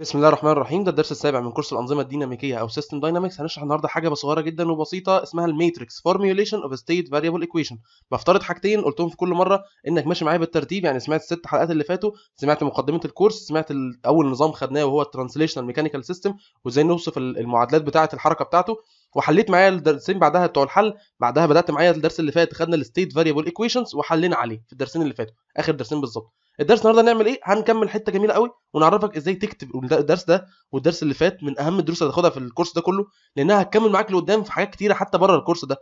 بسم الله الرحمن الرحيم ده الدرس السابع من كورس الانظمه الديناميكيه او سيستم داينامكس هنشرح النهارده حاجه صغيره جدا وبسيطه اسمها الماتريكس فورميوليشن اوف ستيت فاريبل ايكويشن بفترض حاجتين قلتهم في كل مره انك ماشي معايا بالترتيب يعني سمعت الست حلقات اللي فاتوا سمعت مقدمه الكورس سمعت اول نظام خدناه وهو الترانسليشنال ميكانيكال سيستم وازاي نوصف المعادلات بتاعه الحركه بتاعته وحليت معايا الدرسين بعدها بتوع الحل بعدها بدات معايا الدرس اللي فات خدنا الستيت فاريبل ايكويشنز وحلينا عليه في الدرسين اللي فاتوا اخر درسين بالظبط الدرس النهارده هنعمل ايه هنكمل حته جميله قوي ونعرفك ازاي تكتب الدرس ده والدرس اللي فات من اهم الدروس اللي هتاخدها في الكورس ده كله لانها هتكمل معاك لقدام في حاجات كتيره حتى بره الكورس ده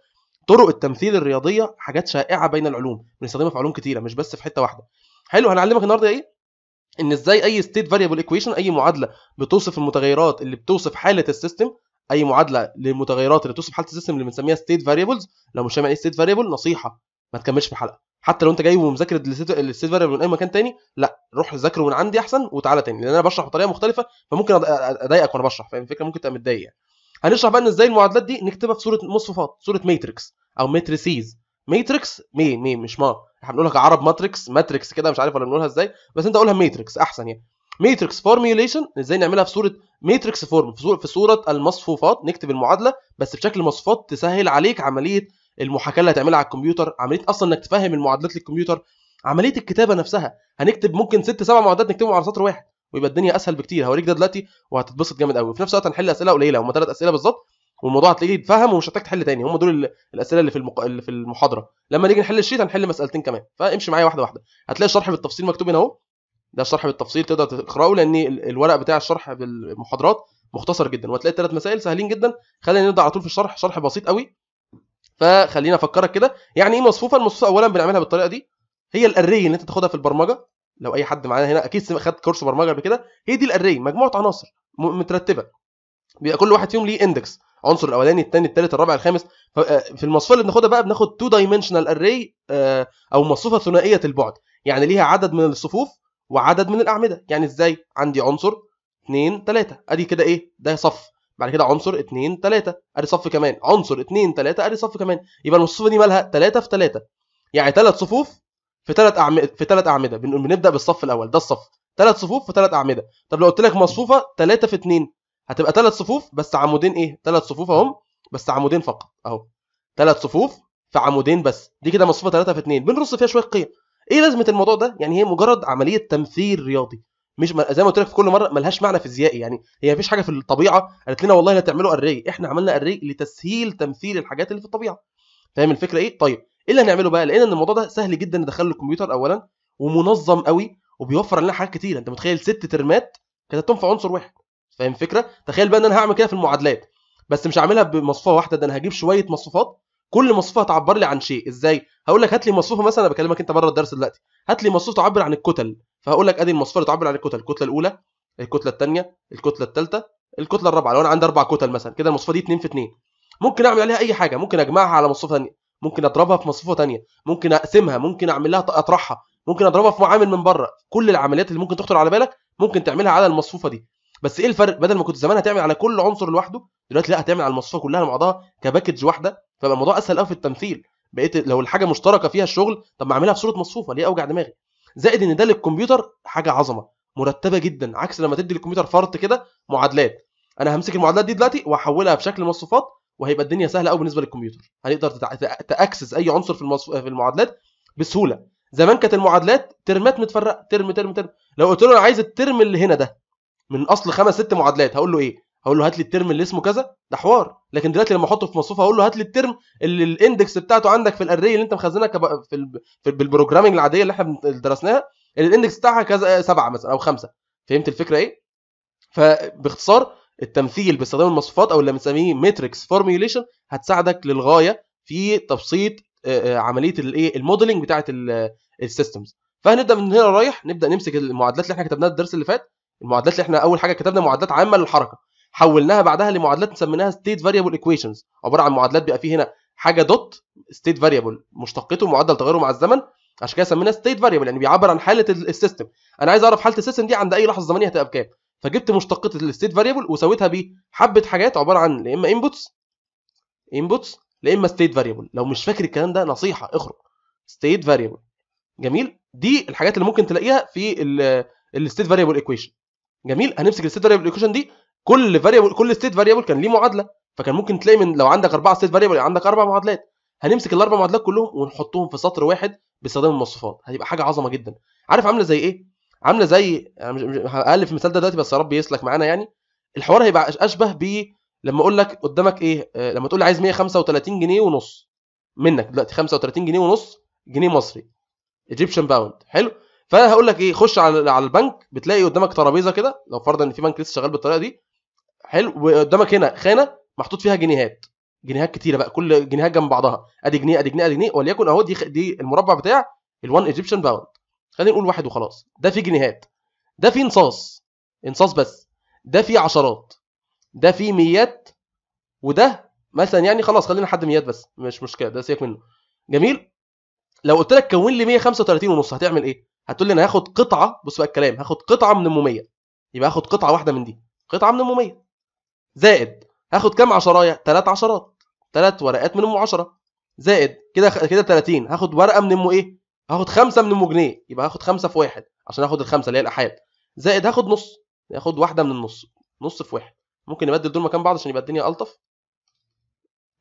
طرق التمثيل الرياضيه حاجات شائعه بين العلوم بنستخدمها في علوم كتيره مش بس في حته واحده حلو هنعلمك النهارده ايه ان ازاي اي ستيت فاريبل ايكويشن اي معادله بتوصف المتغيرات اللي بتوصف حاله السيستم اي معادله للمتغيرات اللي بتوصف حاله السيستم اللي بنسميها ستيت فاريبلز لو مش فاهم ايه ستيت فاريبل نصيحه ما تكملش في الحلقه حتى لو انت جاي ومذاكر الستيت فاريبل من اي مكان تاني لا روح ذاكره من عندي احسن وتعالى تاني لان انا بشرح بطريقه مختلفه فممكن اضايقك وانا بشرح فاهم الفكره ممكن تبقى متضايق يعني هنشرح بقى ان ازاي المعادلات دي نكتبها في صوره مصفوفات صوره ماتريكس او ماتريسيز ماتريكس مين مين مش ما احنا بنقولها عرب ماتريكس ماتريكس كده مش عارف ولا بنقولها ازاي بس انت قولها ماتريكس احسن يعني ماتريكس فورميوليشن ازاي نعملها في صوره ماتريكس فورم في صوره المصفوفات نكتب المعادله بس بشكل مصفوفات تسهل عليك عمليه المحاكاه اللي هتعملها على الكمبيوتر عمليه اصلا انك تفهم المعادلات للكمبيوتر عمليه الكتابه نفسها هنكتب ممكن ست سبع معادلات نكتبهم على سطر واحد ويبقى الدنيا اسهل بكتير هوريك ده دلوقتي وهتتبسط جامد قوي وفي نفس الوقت هنحل اسئله قليله هم ثلاث اسئله بالظبط والموضوع هتلاقيه اتفهم ومش هتحتاج تحل تاني هم دول الاسئله اللي في المق... اللي في المحاضره لما نيجي نحل الشيت هنحل مسالتين كمان فامشي معايا واحده واحده هتلاقي الشرح بالتفصيل مكتوب هنا اهو ده شرح بالتفصيل تقدر تقراه لان الورق بتاع الشرح بالمحاضرات مختصر جدا وهتلاقي الثلاث مسائل سهلين جدا خلينا نبدا على طول في الشرح شرح بسيط قوي فخلينا افكرك كده يعني ايه مصفوفه المصفوفه اولا بنعملها بالطريقه دي هي الاري اللي انت تاخدها في البرمجه لو اي حد معانا هنا اكيد خد كورس برمجه قبل كده هي دي الاري مجموعه عناصر مترتبه بيبقى كل واحد فيهم ليه اندكس عنصر الاولاني الثاني الثالث الرابع الخامس آه، في المصفوفه اللي بناخدها بقى بناخد تو دايمنشنال اري او مصفوفه ثنائيه البعد يعني ليها عدد من الصفوف وعدد من الاعمده يعني ازاي عندي عنصر 2 3 ادي كده ايه ده صف بعد كده عنصر 2 3 ادي صف كمان عنصر 2 3 ادي صف كمان يبقى المصفوفه دي مالها 3 في 3 يعني ثلاث صفوف في ثلاث اعمده في ثلاث اعمده بنبدا بالصف الاول ده الصف ثلاث صفوف في ثلاث اعمده طب لو قلت لك مصفوفه 3 في 2 هتبقى ثلاث صفوف بس عمودين ايه ثلاث صفوف اهم بس عمودين فقط اهو ثلاث صفوف في عمودين بس دي كده مصفوفه 3 في 2 بنرص فيها شويه قيم ايه لازمه الموضوع ده يعني هي مجرد عمليه تمثيل رياضي مش م... زي ما قلت لك في كل مره ملهاش معنى فيزيائي يعني هي مفيش حاجه في الطبيعه قالت لنا والله لا تعملوا اري احنا عملنا اري لتسهيل تمثيل الحاجات اللي في الطبيعه فاهم الفكره ايه طيب ايه اللي هنعمله بقى لقينا ان الموضوع ده سهل جدا ندخله الكمبيوتر اولا ومنظم قوي وبيوفر لنا حاجات كتير انت متخيل ست ترمات كتبتهم في عنصر واحد فاهم الفكره تخيل بقى ان انا هعمل كده في المعادلات بس مش هعملها بمصفوفه واحده ده انا هجيب شويه مصفوفات كل مصفوفه تعبر لي عن شيء ازاي هقول لك هات لي مصفوفه مثلا انا بكلمك انت بره الدرس دلوقتي هات لي مصفوفه تعبر عن الكتل فهقول لك ادي المصفوفه اللي تعبر عن الكتل الكتله الاولى الكتله الثانيه الكتله الثالثه الكتله الرابعه لو انا عندي اربع كتل مثلا كده المصفوفه دي 2 في 2 ممكن اعمل عليها اي حاجه ممكن اجمعها على مصفوفه ثانيه ممكن اضربها في مصفوفه ثانيه ممكن اقسمها ممكن اعمل لها اطرحها ممكن اضربها في معامل من بره كل العمليات اللي ممكن تخطر على بالك ممكن تعملها على المصفوفه دي بس ايه الفرق بدل ما كنت زمان هتعمل على كل عنصر لوحده دلوقتي لا هتعمل على المصفوفه كلها مع بعضها كباكج واحده فبقى الموضوع اسهل قوي في التمثيل بقيت لو الحاجه مشتركه فيها الشغل طب ما اعملها في صوره مصفوفه ليه اوجع دماغي زائد ان ده للكمبيوتر حاجه عظمه مرتبه جدا عكس لما تدي للكمبيوتر فرط كده معادلات انا همسك المعادلات دي دلوقتي واحولها بشكل مصفوفات وهيبقى الدنيا سهله قوي بالنسبه للكمبيوتر هنقدر تاكسس اي عنصر في المصف... في المعادلات بسهوله زمان كانت المعادلات ترمات متفرقه ترم ترم ترم لو قلت له انا عايز الترم اللي هنا ده من اصل خمس ست معادلات هقول له ايه اقول له هات لي الترم اللي اسمه كذا ده حوار لكن دلوقتي لما احطه في مصفوفه اقول له هات لي الترم اللي الاندكس بتاعته عندك في الاري اللي انت مخزنها في, ال... في بالبروجرامنج العاديه اللي احنا درسناها الاندكس بتاعها كذا آه، سبعه مثلا او خمسه فهمت الفكره ايه؟ فباختصار التمثيل باستخدام المصفوفات او اللي بنسميه ماتريكس فورميوليشن هتساعدك للغايه في تبسيط آه، آه، عمليه الايه الموديلنج بتاعه السيستمز فهنبدا من هنا رايح نبدا نمسك المعادلات اللي احنا كتبناها الدرس اللي فات المعادلات اللي احنا اول حاجه كتبنا معادلات عامه للحركه حولناها بعدها لمعادلات سميناها ستيت فاريبل ايكويشنز عباره عن معادلات بيبقى فيه هنا حاجه دوت ستيت فاريبل مشتقته معدل تغيره مع الزمن عشان كده سميناها ستيت فاريبل يعني بيعبر عن حاله السيستم انا عايز اعرف حاله السيستم دي عند اي لحظه زمنيه هتبقى بكام فجبت مشتقات الستيت فاريبل وسويتها بحبه حاجات عباره عن يا اما انبوتس انبوتس يا اما ستيت فاريبل لو مش فاكر الكلام ده نصيحه اخرج ستيت فاريبل جميل دي الحاجات اللي ممكن تلاقيها في الستيت فاريبل ايكويشن جميل هنمسك الستيت فاريبل ايكويشن دي كل فاريبل كل ستيت فاريبل كان ليه معادله فكان ممكن تلاقي من لو عندك اربعه ستيت فاريبل عندك اربع معادلات هنمسك الاربع معادلات كلهم ونحطهم في سطر واحد باستخدام المواصفات هتبقى حاجه عظمه جدا عارف عامله زي ايه عامله زي هقلب في المثال ده دلوقتي بس يا رب يسلك معانا يعني الحوار هيبقى اشبه ب لما اقول لك قدامك ايه آه، لما تقول لي عايز 135 جنيه ونص منك دلوقتي 35 جنيه ونص جنيه مصري ايجيبشن باوند حلو فانا هقول لك ايه خش على على البنك بتلاقي قدامك ترابيزه كده لو فرضا ان في بنك لسه شغال بالطريقه دي حلو وقدامك هنا خانه محطوط فيها جنيهات جنيهات كتيره بقى كل جنيهات جنب بعضها ادي جنيه ادي جنيه ادي جنيه وليكن اهو دي دي المربع بتاع ال1 ايجيبشن باوند خلينا نقول واحد وخلاص ده فيه جنيهات ده فيه انصاص انصاص بس ده فيه عشرات ده فيه ميات وده مثلا يعني خلاص خلينا حد ميات بس مش مشكله ده سيبك منه جميل لو قلت لك كون لي 135 ونص هتعمل ايه هتقول لي انا هاخد قطعه بص بقى الكلام هاخد قطعه من ال 100 يبقى هاخد قطعه واحده من دي قطعه من ال 100 زائد هاخد كام عشرايه ثلاث عشرات ثلاث ورقات من ام 10 زائد كده كده 30 هاخد ورقه من ام ايه هاخد خمسه من ام جنيه يبقى هاخد خمسه في واحد عشان هاخد الخمسه اللي هي الاحاد زائد هاخد نص هاخد واحده من النص نص في واحد ممكن نبدل دول مكان بعض عشان يبقى الدنيا الطف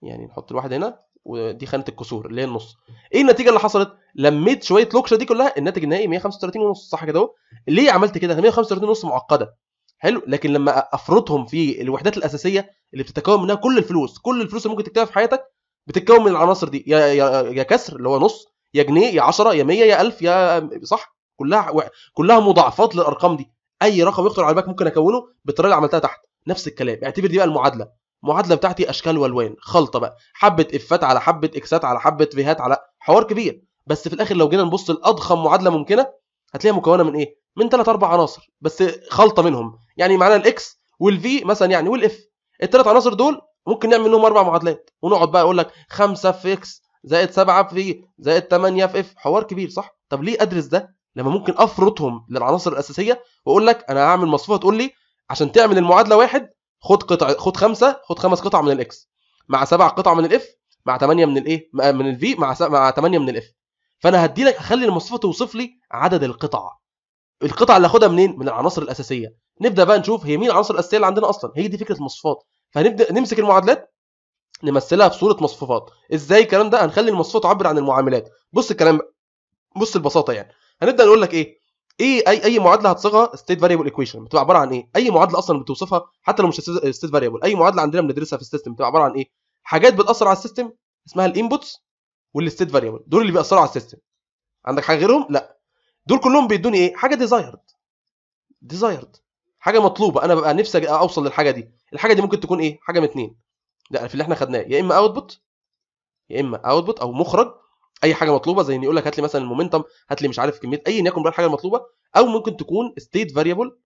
يعني نحط الواحد هنا ودي خانه الكسور اللي هي النص ايه النتيجه اللي حصلت لميت شويه لوكشه دي كلها الناتج النهائي 135 ونص صح كده اهو ليه عملت كده 135 ونص معقده حلو لكن لما افرطهم في الوحدات الاساسيه اللي بتتكون منها كل الفلوس كل الفلوس اللي ممكن تكتبها في حياتك بتتكون من العناصر دي يا يا, يا كسر اللي هو نص يا جنيه يا 10 يا 100 يا 1000 يا صح كلها كلها مضاعفات للارقام دي اي رقم يخطر على بالك ممكن اكونه بالطريقه اللي عملتها تحت نفس الكلام اعتبر دي بقى المعادله المعادله بتاعتي اشكال والوان خلطه بقى حبه افات على حبه اكسات على حبه فيهات على حوار كبير بس في الاخر لو جينا نبص لاضخم معادله ممكنه هتلاقيها مكونه من ايه من ثلاث اربع عناصر بس خلطه منهم يعني معانا الاكس والفي مثلا يعني والاف الثلاث عناصر دول ممكن نعمل منهم اربع معادلات ونقعد بقى اقول لك 5 في اكس زائد 7 في زائد 8 في اف حوار كبير صح طب ليه ادرس ده لما ممكن افرطهم للعناصر الاساسيه واقول لك انا هعمل مصفوفه تقول لي عشان تعمل المعادله واحد خد قطع خد خمسه خد خمس قطع من الاكس مع سبع قطع من الاف مع 8 من الايه من الفي مع مع 8 من الاف فانا هدي لك هخلي المصفوفه توصف لي عدد القطع القطع اللي هاخدها منين؟ من العناصر الاساسيه نبدا بقى نشوف هي مين العناصر الاساسيه اللي عندنا اصلا هي دي فكره المصفوفات فهنبدا نمسك المعادلات نمثلها في صوره مصفوفات ازاي الكلام ده هنخلي المصفوفات تعبر عن المعاملات بص الكلام بص البساطه يعني هنبدا نقول لك ايه ايه اي اي معادله هتصيغها ستيت فاريبل ايكويشن بتبقى عباره عن ايه اي معادله اصلا بتوصفها حتى لو مش ستيت فاريبل اي معادله عندنا بندرسها في السيستم بتبقى عباره عن ايه حاجات بتاثر على السيستم اسمها الانبوتس والستيت فاريبل دول اللي بيأثروا على السيستم عندك حاجه غيرهم لا دول كلهم بيدوني ايه حاجه ديزايرد ديزايرد حاجه مطلوبه انا ببقى نفسي اوصل للحاجه دي الحاجه دي ممكن تكون ايه حاجه من اتنين ده في اللي احنا خدناه يا اما اوتبوت يا اما اوتبوت او مخرج اي حاجه مطلوبه زي ان يقول لك هات لي مثلا المومنتم هات لي مش عارف كميه ان يكن بقى الحاجه المطلوبه او ممكن تكون ستيت فاريبل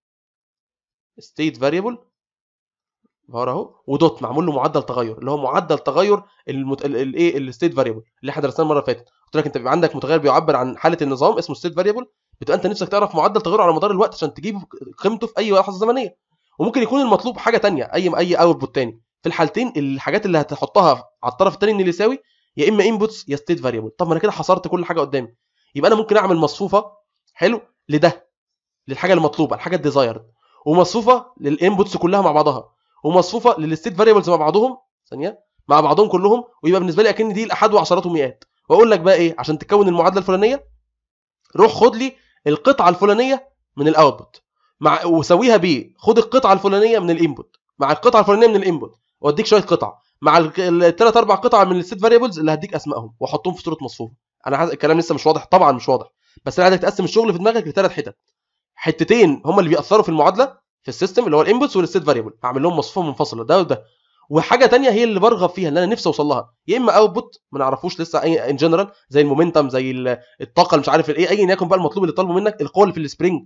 ستيت فاريبل ظهر اهو ودوت معمول له معدل تغير اللي هو معدل تغير الايه الستيت فاريبل اللي احنا درسناه المره اللي فاتت قلت لك انت بيبقى عندك متغير بيعبر عن حاله النظام اسمه ستيت فاريبل بتبقى انت نفسك تعرف معدل تغيره على مدار الوقت عشان تجيب قيمته في اي لحظه زمنيه وممكن يكون المطلوب حاجه ثانيه اي اي اوتبوت ثاني في الحالتين الحاجات اللي هتحطها على الطرف الثاني من يساوي يا اما انبوتس يا ستيت فاريبل طب ما انا كده حصرت كل حاجه قدامي يبقى انا ممكن اعمل مصفوفه حلو لده للحاجه المطلوبه الحاجه الديزايرد ومصفوفه للانبوتس كلها مع بعضها ومصفوفه للستيت فاريبلز مع بعضهم ثانيه مع بعضهم كلهم ويبقى بالنسبه لي اكن دي الاحاد وعشرات ومئات واقول لك بقى ايه عشان تكون المعادله الفلانيه روح خد لي القطعه الفلانيه من الاوتبوت مع وسويها ب خد القطعه الفلانيه من الانبوت مع القطعه الفلانيه من الانبوت واديك شويه قطع مع الثلاث اربع قطع من الست فاريبلز اللي هديك اسمائهم واحطهم في صوره مصفوفه انا عايز الكلام لسه مش واضح طبعا مش واضح بس انا عايزك تقسم الشغل في دماغك لثلاث حتت حتتين هم اللي بيأثروا في المعادله في السيستم اللي هو الانبوتس والستيت فاريبل اعمل لهم مصفوفه منفصله ده وده وحاجه تانية هي اللي برغب فيها اللي انا نفسي اوصل لها يا اما اوتبوت ما نعرفوش لسه اي ان جنرال زي المومنتم زي الطاقه اللي مش عارف الايه ايا يكن بقى المطلوب اللي طالبه منك القوه اللي في السبرينج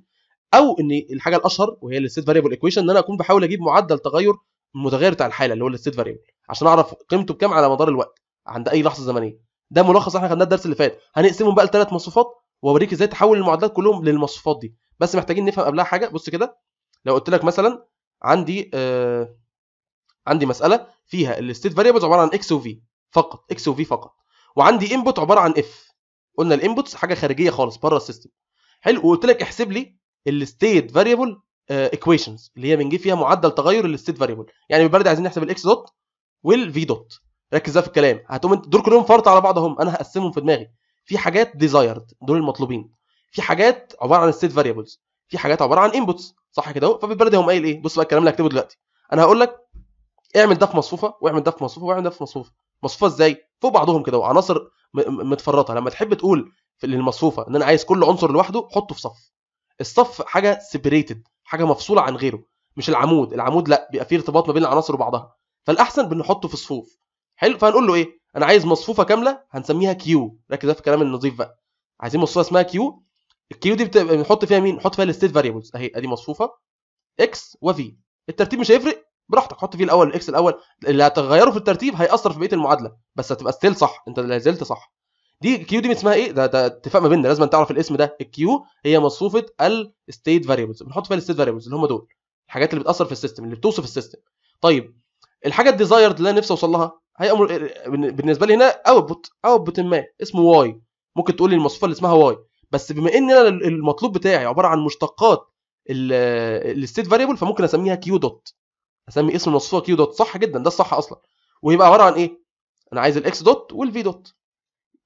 او ان الحاجه الاشهر وهي الستيت فاريبل ايكويشن ان انا اكون بحاول اجيب معدل تغير المتغير بتاع الحاله اللي هو الستيت فاريبل عشان اعرف قيمته بكام على مدار الوقت عند اي لحظه زمنيه ده ملخص احنا خدناه الدرس اللي فات هنقسمهم بقى لثلاث مصفوفات واوريك ازاي تحول المعدلات كلهم للمصفوفات دي بس محتاجين نفهم قبلها حاجه بص كده لو قلت لك مثلا عندي آه عندي مساله فيها الستيت فاريبلز عباره عن اكس وفي فقط اكس وفي فقط وعندي انبوت عباره عن اف قلنا الانبوتس حاجه خارجيه خالص بره السيستم حلو وقلت لك احسب لي الستيت فاريبل ايكويشنز اللي هي بنجيب فيها معدل تغير الستيت فاريبل يعني بالبلدي عايزين نحسب الاكس دوت والفي دوت ركز بقى في الكلام هتقوم انت دول كلهم فرط على بعضهم انا هقسمهم في دماغي في حاجات ديزايرد دول المطلوبين في حاجات عباره عن ستيت فاريبلز في حاجات عباره عن انبوتس صح كده اهو فبالبلدي هم قايل ايه بص بقى الكلام اللي هكتبه دلوقتي انا هقول لك اعمل ده في مصفوفه واعمل ده في مصفوفه واعمل ده في مصفوفه مصفوفه ازاي فوق بعضهم كده عناصر متفرطه لما تحب تقول في المصفوفه ان انا عايز كل عنصر لوحده حطه في صف الصف حاجه سيبريتد حاجه مفصوله عن غيره مش العمود العمود لا بيبقى فيه ارتباط ما بين العناصر وبعضها فالاحسن بنحطه في صفوف حلو فهنقول له ايه انا عايز مصفوفه كامله هنسميها كيو ركز في الكلام النظيف بقى عايزين مصفوفه اسمها كيو الكيو دي بنحط فيها مين نحط فيها الستيت فاريبلز اهي ادي مصفوفه اكس وفي الترتيب مش هيفرق براحتك حط فيه الاول الاكس الاول اللي هتغيره في الترتيب هياثر في بقيه المعادله بس هتبقى ستيل صح انت لا زلت صح دي الكيو دي اسمها ايه ده, ده اتفاق ما بيننا لازم تعرف الاسم ده الكيو هي مصفوفه الستيت فاريبلز بنحط فيها الستيت فاريبلز اللي هم دول الحاجات اللي بتاثر في السيستم اللي بتوصف السيستم طيب الحاجه الديزايرد اللي انا نفسي اوصل لها هي بالنسبه لي هنا اوتبوت اوتبوت ما اسمه واي ممكن تقول لي المصفوفه اللي اسمها واي بس بما ان انا المطلوب بتاعي عباره عن مشتقات الستيت فاريبل فممكن اسميها كيو دوت اسمي اسم المصفوفه كيو دوت صح جدا ده الصح اصلا ويبقى عباره عن ايه انا عايز الاكس دوت والفي دوت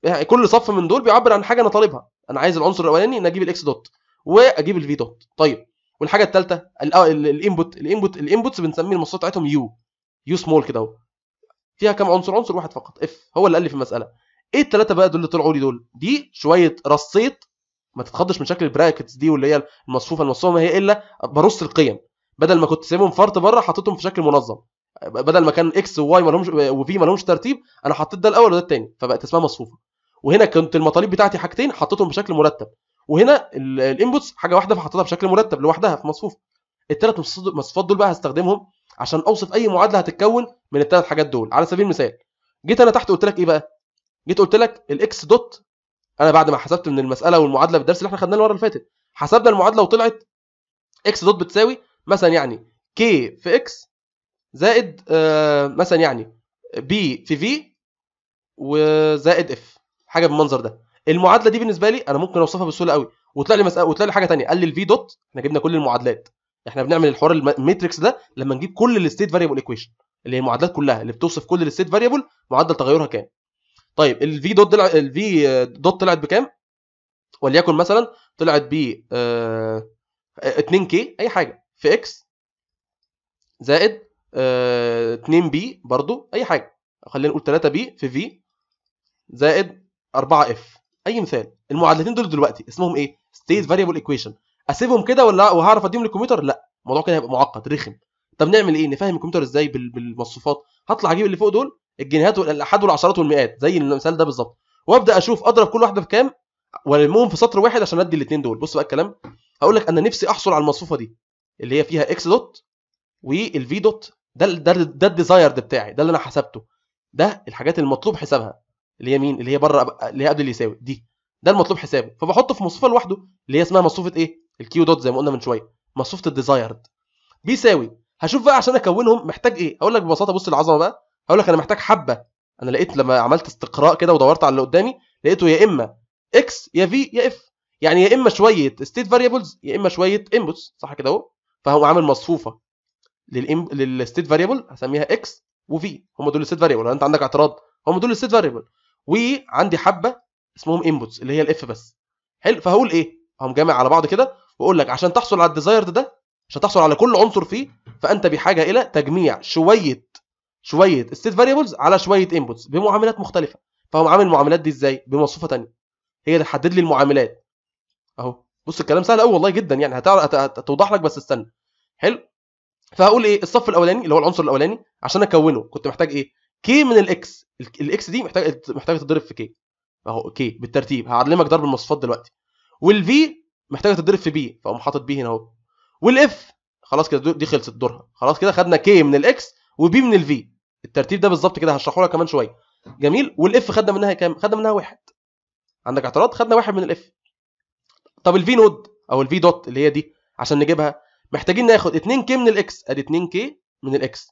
يعني كل صف من دول بيعبر عن حاجه انا طالبها انا عايز العنصر الاولاني ان اجيب الاكس دوت واجيب الفي دوت طيب والحاجه الثالثه الانبوت الانبوت الانبوتس بنسميه المصفوفه بتاعتهم يو يو سمول كده اهو فيها كام عنصر عنصر واحد فقط اف هو اللي قال لي في المساله ايه الثلاثه بقى دول اللي طلعوا لي دول دي شويه رصيت ما تتخضش من شكل البراكتس دي واللي هي المصفوفه المصفوفه ما هي الا برص القيم بدل ما كنت سايبهم فرط بره حطيتهم في شكل منظم بدل ما كان اكس وواي ما لهمش وفي ما لهمش ترتيب انا حطيت ده الاول وده الثاني فبقت اسمها مصفوفه وهنا كنت المطالب بتاعتي حاجتين حطيتهم بشكل مرتب وهنا الانبوتس حاجه واحده فحطيتها بشكل مرتب لوحدها في مصفوفه الثلاث مصفوفات دول بقى هستخدمهم عشان اوصف اي معادله هتتكون من الثلاث حاجات دول على سبيل المثال جيت انا تحت قلت لك ايه بقى جيت قلت لك الاكس دوت انا بعد ما حسبت من المساله والمعادله بالدرس اللي احنا خدناه المره اللي فاتت حسبنا المعادله وطلعت اكس دوت بتساوي مثلا يعني كي في اكس زائد آه مثلا يعني بي في في وزائد اف حاجه بالمنظر ده المعادله دي بالنسبه لي انا ممكن اوصفها بسهوله قوي وطلع لي مساله وطلع لي حاجه ثانيه قال لي الفي دوت احنا جبنا كل المعادلات احنا بنعمل الحوار الماتريكس ده لما نجيب كل الستيت فاريبل ايكويشن اللي هي المعادلات كلها اللي بتوصف كل الستيت فاريبل معدل تغيرها كام طيب الفي دوت دلع... الفي دوت طلعت بكام وليكن مثلا طلعت ب آه... 2 كي اي حاجه في اكس زائد آه... 2 بي برضو اي حاجه خلينا نقول 3 بي في في زائد 4 اف اي مثال المعادلتين دول دلوقتي اسمهم ايه ستيت فاريبل ايكويشن اسيبهم كده ولا وهعرف اديهم للكمبيوتر لا الموضوع كده هيبقى معقد رخم طب نعمل ايه نفهم الكمبيوتر ازاي بالمصفوفات هطلع اجيب اللي فوق دول الجنيهات والاحاد والعشرات والمئات زي المثال ده بالظبط وابدا اشوف اضرب كل واحده بكام والمهم في سطر واحد عشان ادي الاثنين دول بص بقى الكلام هقول لك انا نفسي احصل على المصفوفه دي اللي هي فيها اكس دوت والفي دوت ده ده ده الديزايرد بتاعي ده اللي انا حسبته ده الحاجات المطلوب حسابها اللي هي مين اللي هي بره اللي هي قبل يساوي دي ده المطلوب حسابه فبحطه في مصفوفه لوحده اللي هي اسمها مصفوفه ايه الكيو دوت زي ما قلنا من شويه مصفوفه الديزايرد بيساوي هشوف بقى عشان اكونهم محتاج ايه اقول لك ببساطه بص العظمه بقى اقول لك انا محتاج حبه انا لقيت لما عملت استقراء كده ودورت على اللي قدامي لقيته يا اما اكس يا في يا اف يعني يا اما شويه ستيت فاريبلز يا اما شويه انبوتس صح كده اهو فهو عامل مصفوفه للستيت فاريبل هسميها اكس وفي هم دول الستيت فاريبل انت عندك اعتراض هم دول الستيت فاريبل وعندي حبه اسمهم انبوتس اللي هي الاف بس حلو فهقول ايه هقوم جامع على بعض كده واقول لك عشان تحصل على الديزايرد ده عشان تحصل على كل عنصر فيه فانت بحاجه الى تجميع شويه شويه ستيت فاريبلز على شويه انبوتس بمعاملات مختلفه فهو عامل المعاملات دي ازاي بمصفوفه ثانيه هي اللي تحدد لي المعاملات اهو بص الكلام سهل قوي والله جدا يعني هتعرف هتوضح لك بس استنى حلو فهقول ايه الصف الاولاني اللي هو العنصر الاولاني عشان اكونه كنت محتاج ايه كي من الاكس الاكس دي محتاج محتاجه تتضرب في كي اهو كي بالترتيب هعلمك ضرب المصفوفات دلوقتي والفي محتاجه تتضرب في بي فاقوم حاطط بي هنا اهو والاف خلاص كده دي خلصت دورها خلاص كده خدنا كي من الاكس وبي من الفي الترتيب ده بالظبط كده هشرحه لك كمان شويه جميل والاف خدنا منها كام خدنا منها واحد عندك اعتراض خدنا واحد من الاف طب الفي نود او الفي دوت اللي هي دي عشان نجيبها محتاجين ناخد 2 كي من الاكس ادي 2 كي من الاكس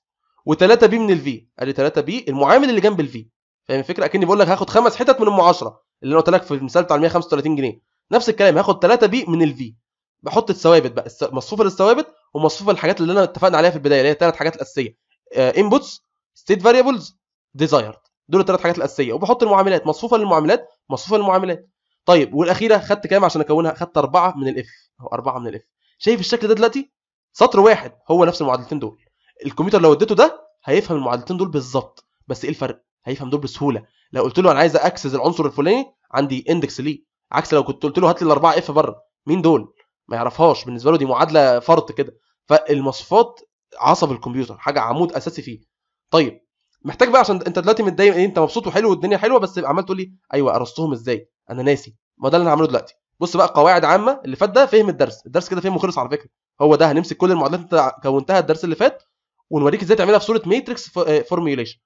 و3 بي من الفي ادي 3 بي المعامل اللي جنب الفي فاهم الفكره اكني بقول لك هاخد خمس حتت من المعاشره اللي انا قلت لك في المثال بتاع 135 جنيه نفس الكلام هاخد 3 بي من الفي بحط الثوابت بقى مصفوفه للثوابت ومصفوفه للحاجات اللي انا اتفقنا عليها في البدايه اللي هي الثلاث حاجات الاساسيه انبوتس آه، ستيت فاريبلز ديزايرد دول الثلاث حاجات الاساسيه وبحط المعاملات مصفوفه للمعاملات مصفوفه للمعاملات طيب والاخيره خدت كام عشان اكونها خدت اربعه من الاف اهو اربعه من الاف شايف الشكل ده دلوقتي سطر واحد هو نفس المعادلتين دول الكمبيوتر لو اديته ده هيفهم المعادلتين دول بالظبط بس ايه الفرق هيفهم دول بسهوله لو قلت له انا عايز اكسس العنصر الفلاني عندي اندكس ليه عكس لو كنت قلت له هات لي الاربعه اف بره مين دول ما يعرفهاش بالنسبه له دي معادله فرط كده فالمصفات عصب الكمبيوتر حاجه عمود اساسي فيه طيب محتاج بقى عشان انت دلوقتي متضايق ايه انت مبسوط وحلو والدنيا حلوه بس عمال تقول لي ايوه ارصهم ازاي انا ناسي ما ده اللي انا هعمله دلوقتي بص بقى قواعد عامه اللي فات ده فهم الدرس الدرس كده فهمه خلص على فكره هو ده هنمسك كل المعادلات انت كونتها الدرس اللي فات ونوريك ازاي تعملها في صوره ماتريكس فورميوليشن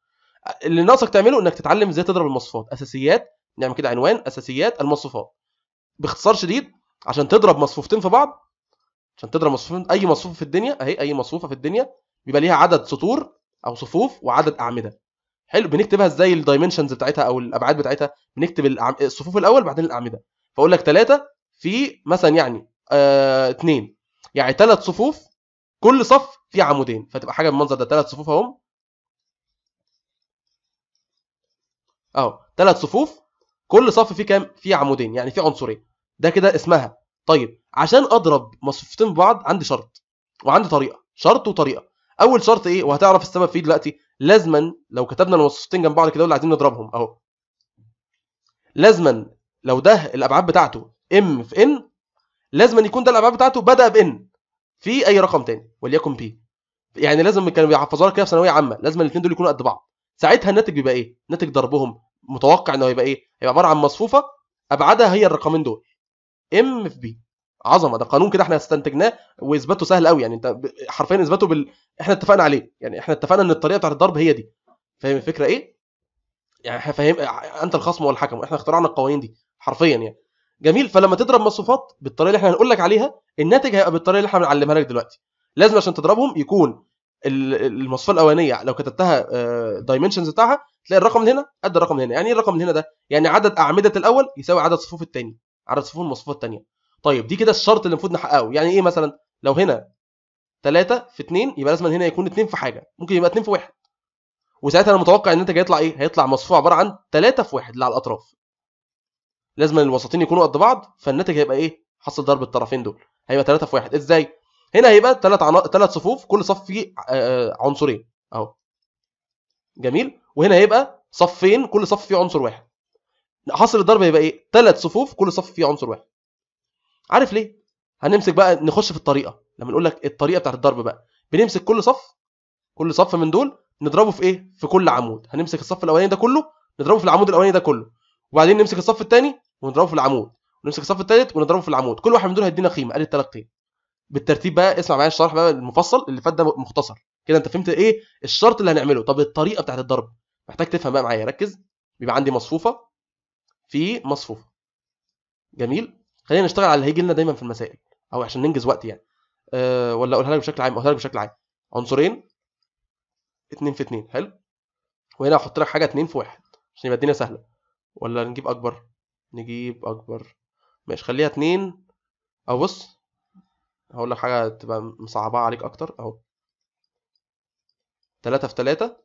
آه، اللي ناقصك تعمله انك تتعلم ازاي تضرب المصفوفات اساسيات نعمل كده عنوان اساسيات المصفوفات باختصار شديد عشان تضرب مصفوفتين في بعض عشان تضرب مصفوفتين اي مصفوفه في الدنيا اهي اي مصفوفه في الدنيا بيبقى ليها عدد سطور او صفوف وعدد اعمده حلو بنكتبها ازاي الدايمنشنز بتاعتها او الابعاد بتاعتها بنكتب الصفوف الاول بعدين الاعمده فاقول لك ثلاثه في مثلا يعني آه اثنين يعني ثلاث صفوف كل صف فيه عمودين فتبقى حاجه بالمنظر ده ثلاث صفوف اهم اهو ثلاث صفوف كل صف فيه كام فيه عمودين يعني فيه عنصرين ده كده اسمها طيب عشان اضرب مصفوفتين ببعض عندي شرط وعندي طريقه شرط وطريقه اول شرط ايه وهتعرف السبب فيه دلوقتي لازما لو كتبنا الوصفتين جنب بعض كده اللي عايزين نضربهم اهو لازما لو ده الابعاد بتاعته ام في ان لازما يكون ده الابعاد بتاعته بدا بان في اي رقم تاني وليكن بي يعني لازم كانوا بيحفظوا لك كده في ثانويه عامه لازم الاثنين دول يكونوا قد بعض ساعتها الناتج بيبقى ايه ناتج ضربهم متوقع انه هيبقى ايه هيبقى عباره عن مصفوفه ابعادها هي الرقمين دول ام في بي عظمه ده قانون كده احنا استنتجناه واثباته سهل قوي يعني انت حرفيا اثباته بال احنا اتفقنا عليه يعني احنا اتفقنا ان الطريقه بتاعت الضرب هي دي فاهم الفكره ايه يعني فاهم انت الخصم والحكم احنا اخترعنا القوانين دي حرفيا يعني جميل فلما تضرب مصفوفات بالطريقه اللي احنا هنقول لك عليها الناتج هيبقى بالطريقه اللي احنا بنعلمها لك دلوقتي لازم عشان تضربهم يكون المصفوفه الاولانيه لو كتبتها دايمنشنز آه، بتاعها تلاقي الرقم هنا قد الرقم هنا يعني ايه الرقم هنا ده يعني عدد اعمده الاول يساوي عدد صفوف الثاني عدد صفوف المصفوفه الثانيه طيب دي كده الشرط اللي المفروض نحققه يعني ايه مثلا لو هنا 3 في 2 يبقى لازم هنا يكون 2 في حاجه ممكن يبقى 2 في 1 وساعتها انا متوقع ان الناتج هيطلع ايه هيطلع مصفوع عباره عن 3 في 1 اللي على الاطراف لازم الوسطين يكونوا قد بعض فالناتج هيبقى ايه حصل ضرب الطرفين دول هيبقى 3 في 1 ازاي هنا هيبقى 3 عنا... 3 صفوف كل صف فيه عنصرين اهو جميل وهنا هيبقى صفين كل صف فيه عنصر واحد حصل الضرب هيبقى ايه 3 صفوف كل صف فيه عنصر واحد عارف ليه هنمسك بقى نخش في الطريقه لما نقول لك الطريقه بتاعت الضرب بقى بنمسك كل صف كل صف من دول نضربه في ايه في كل عمود هنمسك الصف الاولاني ده كله نضربه في العمود الاولاني ده كله وبعدين نمسك الصف الثاني ونضربه في العمود ونمسك الصف الثالث ونضربه في العمود كل واحد من دول هيدينا قيمه ادي الثلاث قيم بالترتيب بقى اسمع معايا الشرح بقى المفصل اللي فات ده مختصر كده انت فهمت ايه الشرط اللي هنعمله طب الطريقه بتاعت الضرب محتاج تفهم بقى معايا ركز بيبقى عندي مصفوفه في مصفوفه جميل خلينا نشتغل على اللي هيجي لنا دايما في المسائل او عشان ننجز وقت يعني أه ولا اقولها لك بشكل عام اقولها لك بشكل عام عنصرين اتنين في اتنين حلو وهنا احط لك حاجه اتنين في واحد عشان يبقى الدنيا سهله ولا نجيب اكبر نجيب اكبر ماشي خليها اتنين او بص هقول لك حاجه تبقى مصعبه عليك اكتر اهو تلاتة في تلاتة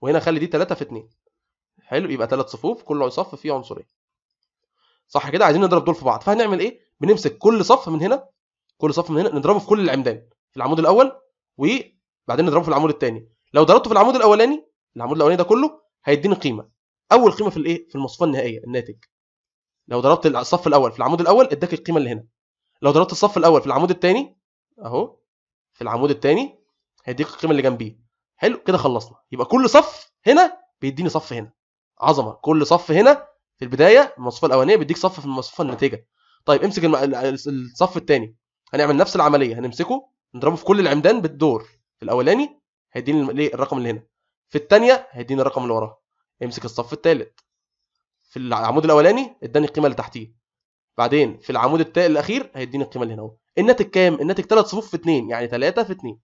وهنا خلي دي تلاتة في اتنين حلو يبقى تلات صفوف كل صف فيه عنصرين صح كده عايزين نضرب دول في بعض فهنعمل ايه بنمسك كل صف من هنا كل صف من هنا نضربه في كل العمدان في العمود الاول وبعدين نضربه في العمود الثاني لو ضربته في العمود الاولاني العمود الاولاني ده كله هيديني قيمه اول قيمه في الايه في المصفوفه النهائيه الناتج لو ضربت الصف الاول في العمود الاول اداك القيمه اللي هنا لو ضربت الصف الاول في العمود الثاني اهو في العمود الثاني هيديك القيمه اللي جنبيه حلو كده خلصنا يبقى كل صف هنا بيديني صف هنا عظمه كل صف هنا في البدايه المصفوفه الاولانيه بيديك صف في المصفوفه الناتجه طيب امسك الصف الثاني هنعمل نفس العمليه هنمسكه نضربه في كل العمدان بالدور في الاولاني هيديني الرقم اللي هنا في الثانيه هيديني الرقم اللي وراها امسك الصف الثالث في العمود الاولاني اداني القيمه اللي تحتيه بعدين في العمود التالي الاخير هيديني القيمه اللي هنا اهو الناتج كام الناتج ثلاث صفوف في اثنين يعني ثلاثه في اثنين